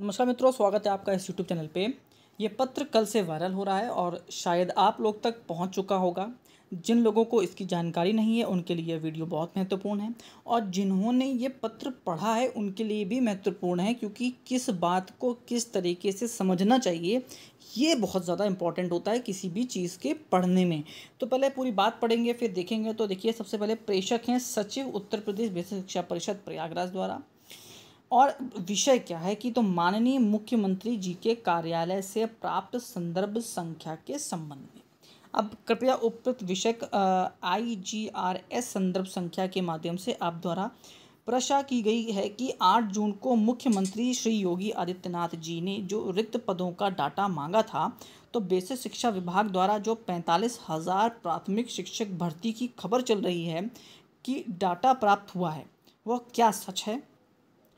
नमस्कार मित्रों स्वागत है आपका इस यूट्यूब चैनल पे ये पत्र कल से वायरल हो रहा है और शायद आप लोग तक पहुंच चुका होगा जिन लोगों को इसकी जानकारी नहीं है उनके लिए वीडियो बहुत महत्वपूर्ण है और जिन्होंने ये पत्र पढ़ा है उनके लिए भी महत्वपूर्ण है क्योंकि किस बात को किस तरीके से समझना चाहिए ये बहुत ज़्यादा इंपॉर्टेंट होता है किसी भी चीज़ के पढ़ने में तो पहले पूरी बात पढ़ेंगे फिर देखेंगे तो देखिए सबसे पहले प्रेषक हैं सचिव उत्तर प्रदेश बेसिक शिक्षा परिषद प्रयागराज द्वारा और विषय क्या है कि तो माननीय मुख्यमंत्री जी के कार्यालय से प्राप्त संदर्भ संख्या के संबंध में अब कृपया उपयुक्त विषय आई जी आर एस संदर्भ संख्या के माध्यम से आप द्वारा प्रशा की गई है कि 8 जून को मुख्यमंत्री श्री योगी आदित्यनाथ जी ने जो रिक्त पदों का डाटा मांगा था तो बेसिक शिक्षा विभाग द्वारा जो पैंतालीस हज़ार प्राथमिक शिक्षक भर्ती की खबर चल रही है कि डाटा प्राप्त हुआ है वह क्या सच है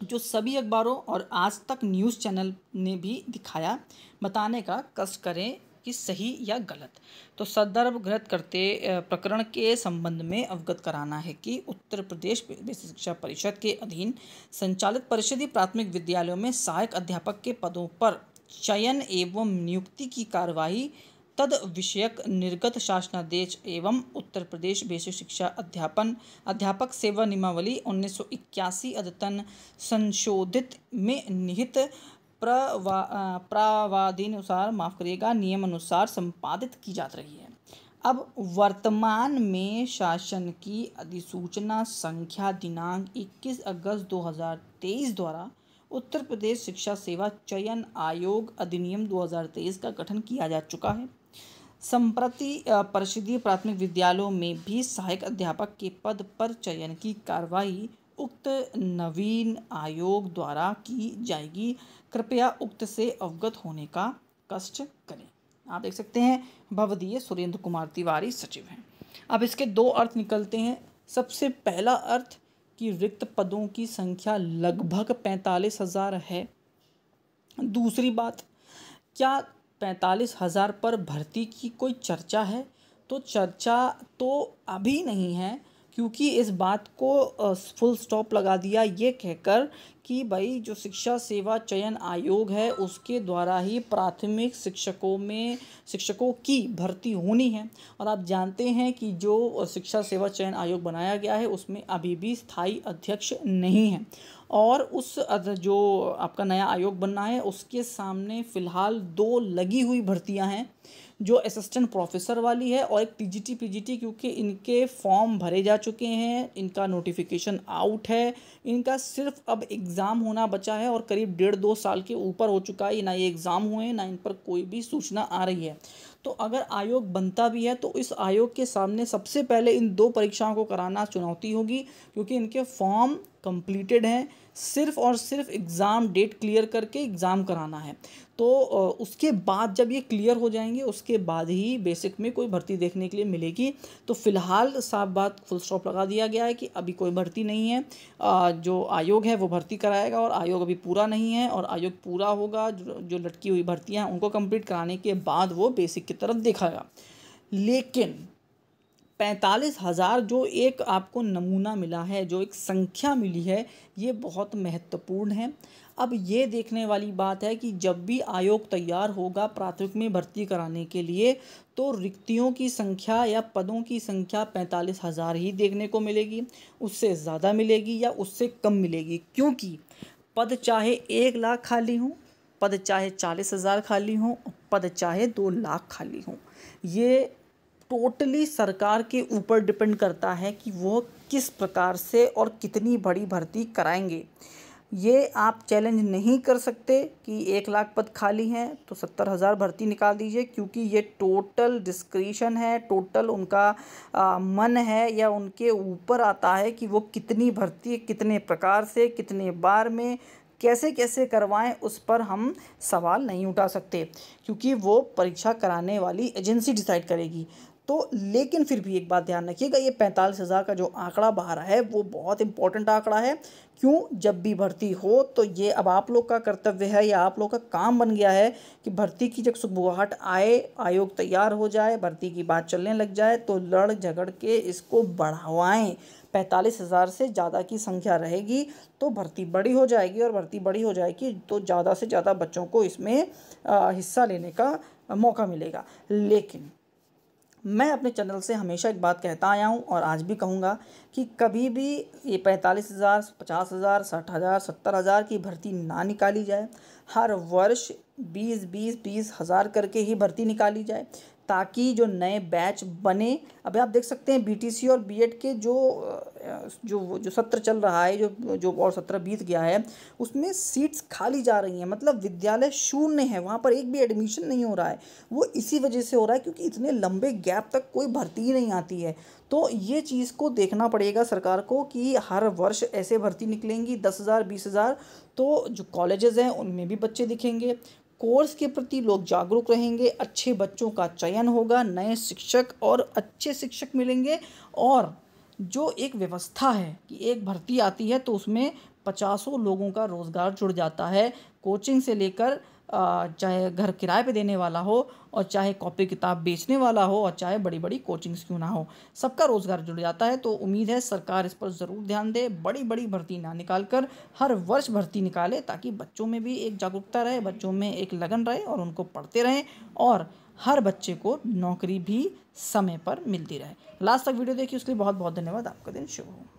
जो सभी अखबारों और आज तक न्यूज़ चैनल ने भी दिखाया बताने का कष्ट करें कि सही या गलत तो संदर्भगत करते प्रकरण के संबंध में अवगत कराना है कि उत्तर प्रदेश बेसिक शिक्षा परिषद के अधीन संचालित परिषदीय प्राथमिक विद्यालयों में सहायक अध्यापक के पदों पर चयन एवं नियुक्ति की कार्यवाही तद विषयक निर्गत शासनादेश एवं उत्तर प्रदेश बेसिक शिक्षा अध्यापन अध्यापक सेवा नियमावली उन्नीस सौ इक्यासी अद्यतन संशोधित में निहित प्रवा प्रावादीनुसार माफ करिएगा नियम अनुसार संपादित की जा रही है अब वर्तमान में शासन की अधिसूचना संख्या दिनांक 21 अगस्त 2023 द्वारा उत्तर प्रदेश शिक्षा सेवा चयन आयोग अधिनियम 2023 का गठन किया जा चुका है संप्रति परिषदीय प्राथमिक विद्यालयों में भी सहायक अध्यापक के पद पर चयन की कार्रवाई उक्त नवीन आयोग द्वारा की जाएगी कृपया उक्त से अवगत होने का कष्ट करें आप देख सकते हैं भवदीय सुरेंद्र कुमार तिवारी सचिव हैं अब इसके दो अर्थ निकलते हैं सबसे पहला अर्थ कि रिक्त पदों की संख्या लगभग पैंतालीस हज़ार है दूसरी बात क्या पैंतालीस हज़ार पर भर्ती की कोई चर्चा है तो चर्चा तो अभी नहीं है क्योंकि इस बात को फुल स्टॉप लगा दिया ये कहकर कि भाई जो शिक्षा सेवा चयन आयोग है उसके द्वारा ही प्राथमिक शिक्षकों में शिक्षकों की भर्ती होनी है और आप जानते हैं कि जो शिक्षा सेवा चयन आयोग बनाया गया है उसमें अभी भी स्थायी अध्यक्ष नहीं है और उस जो आपका नया आयोग बनना है उसके सामने फ़िलहाल दो लगी हुई भर्तियां हैं जो असिस्टेंट प्रोफेसर वाली है और एक पीजीटी पीजीटी क्योंकि इनके फॉर्म भरे जा चुके हैं इनका नोटिफिकेशन आउट है इनका सिर्फ अब एग्ज़ाम होना बचा है और करीब डेढ़ दो साल के ऊपर हो चुका है ना ये एग्ज़ाम हुए हैं ना इन पर कोई भी सूचना आ रही है तो अगर आयोग बनता भी है तो इस आयोग के सामने सबसे पहले इन दो परीक्षाओं को कराना चुनौती होगी क्योंकि इनके फॉर्म कंप्लीटेड हैं सिर्फ और सिर्फ एग्ज़ाम डेट क्लियर करके एग्ज़ाम कराना है तो उसके बाद जब ये क्लियर हो जाएंगे उसके बाद ही बेसिक में कोई भर्ती देखने के लिए मिलेगी तो फ़िलहाल साफ बात फुल स्टॉप लगा दिया गया है कि अभी कोई भर्ती नहीं है जो आयोग है वो भर्ती कराएगा और आयोग अभी पूरा नहीं है और आयोग पूरा होगा जो लटकी हुई भर्तियाँ हैं उनको कंप्लीट कराने के बाद वो बेसिक की तरफ देखागा लेकिन पैंतालीस हज़ार जो एक आपको नमूना मिला है जो एक संख्या मिली है ये बहुत महत्वपूर्ण है अब ये देखने वाली बात है कि जब भी आयोग तैयार होगा प्राथमिक में भर्ती कराने के लिए तो रिक्तियों की संख्या या पदों की संख्या पैंतालीस हज़ार ही देखने को मिलेगी उससे ज़्यादा मिलेगी या उससे कम मिलेगी क्योंकि पद चाहे एक लाख खाली हों पद चाहे चालीस हज़ार खाली हों पद चाहे दो लाख खाली हों ये टोटली सरकार के ऊपर डिपेंड करता है कि वो किस प्रकार से और कितनी बड़ी भर्ती कराएंगे ये आप चैलेंज नहीं कर सकते कि एक लाख पद खाली हैं तो सत्तर हज़ार भर्ती निकाल दीजिए क्योंकि ये टोटल डिस्क्रिशन है टोटल उनका आ, मन है या उनके ऊपर आता है कि वो कितनी भर्ती कितने प्रकार से कितने बार में कैसे कैसे करवाएं उस पर हम सवाल नहीं उठा सकते क्योंकि वो परीक्षा कराने वाली एजेंसी डिसाइड करेगी तो लेकिन फिर भी एक बात ध्यान रखिएगा ये पैंतालीस हज़ार का जो आंकड़ा बाहर है वो बहुत इंपॉर्टेंट आंकड़ा है क्यों जब भी भर्ती हो तो ये अब आप लोग का कर्तव्य है या आप लोग का काम बन गया है कि भर्ती की जब सुगबुगाहट आए आयोग तैयार हो जाए भर्ती की बात चलने लग जाए तो लड़ झगड़ के इसको बढ़ावाएं पैंतालीस हज़ार से ज़्यादा की संख्या रहेगी तो भर्ती बड़ी हो जाएगी और भर्ती बड़ी हो जाएगी तो ज़्यादा से ज़्यादा बच्चों को इसमें हिस्सा लेने का मौका मिलेगा लेकिन मैं अपने चैनल से हमेशा एक बात कहता आया हूँ और आज भी कहूँगा कि कभी भी ये पैंतालीस हज़ार पचास हज़ार साठ हज़ार सत्तर हज़ार की भर्ती ना निकाली जाए हर वर्ष बीस बीस बीस हज़ार करके ही भर्ती निकाली जाए ताकि जो नए बैच बने अब आप देख सकते हैं बीटीसी और बीएड के जो जो जो सत्र चल रहा है जो जो और सत्र बीत गया है उसमें सीट्स खाली जा रही हैं मतलब विद्यालय शून्य है वहाँ पर एक भी एडमिशन नहीं हो रहा है वो इसी वजह से हो रहा है क्योंकि इतने लंबे गैप तक कोई भर्ती ही नहीं आती है तो ये चीज़ को देखना पड़ेगा सरकार को कि हर वर्ष ऐसे भर्ती निकलेंगी दस हज़ार बीस हज़ार तो जो कॉलेजेस हैं उनमें भी बच्चे दिखेंगे कोर्स के प्रति लोग जागरूक रहेंगे अच्छे बच्चों का चयन होगा नए शिक्षक और अच्छे शिक्षक मिलेंगे और जो एक व्यवस्था है कि एक भर्ती आती है तो उसमें पचासों लोगों का रोज़गार जुड़ जाता है कोचिंग से लेकर चाहे घर किराए पे देने वाला हो और चाहे कॉपी किताब बेचने वाला हो और चाहे बड़ी बड़ी कोचिंग्स क्यों ना हो सबका रोज़गार जुड़ जाता है तो उम्मीद है सरकार इस पर ज़रूर ध्यान दे बड़ी बड़ी भर्ती ना निकाल कर हर वर्ष भर्ती निकाले ताकि बच्चों में भी एक जागरूकता रहे बच्चों में एक लगन रहे और उनको पढ़ते रहें और हर बच्चे को नौकरी भी समय पर मिलती रहे लास्ट तक वीडियो देखिए उसके लिए बहुत बहुत धन्यवाद आपका दिन शुभ हो